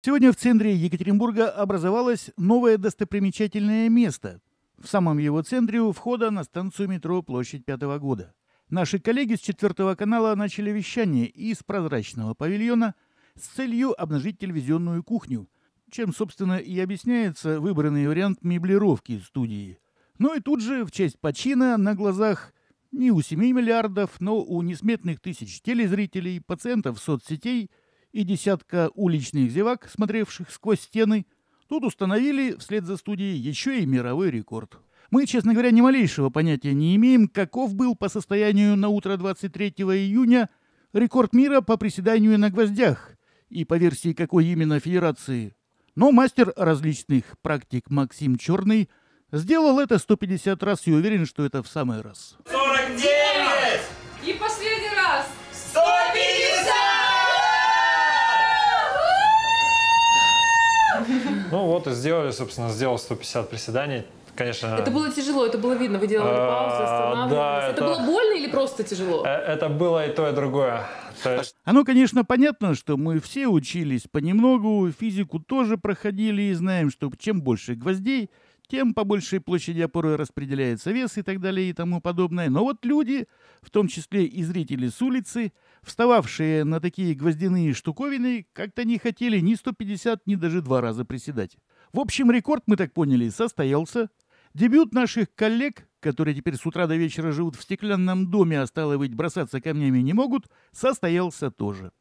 Сегодня в центре Екатеринбурга образовалось новое достопримечательное место. В самом его центре у входа на станцию метро «Площадь Пятого года». Наши коллеги с четвертого канала начали вещание из прозрачного павильона с целью обнажить телевизионную кухню, чем, собственно, и объясняется выбранный вариант меблировки студии. Ну и тут же, в честь почина, на глазах не у 7 миллиардов, но у несметных тысяч телезрителей, пациентов соцсетей – и десятка уличных зевак, смотревших сквозь стены, тут установили вслед за студией еще и мировой рекорд. Мы, честно говоря, ни малейшего понятия не имеем, каков был по состоянию на утро 23 июня рекорд мира по приседанию на гвоздях и по версии какой именно федерации. Но мастер различных практик Максим Черный сделал это 150 раз и уверен, что это в самый раз. 49! Ну вот и сделали, собственно, сделал 150 приседаний. Конечно. Это было тяжело, это было видно. Вы делали а, паузы, останавливались. это... это было больно или просто тяжело? Э, это было и то, и другое. Оно, а ну, конечно, понятно, что мы все учились понемногу, физику тоже проходили и знаем, что чем больше гвоздей, тем по большей площади опоры распределяется вес и так далее и тому подобное. Но вот люди, в том числе и зрители с улицы, встававшие на такие гвоздяные штуковины, как-то не хотели ни 150, ни даже два раза приседать. В общем, рекорд, мы так поняли, состоялся. Дебют наших коллег, которые теперь с утра до вечера живут в стеклянном доме, а стало быть, бросаться камнями не могут, состоялся тоже.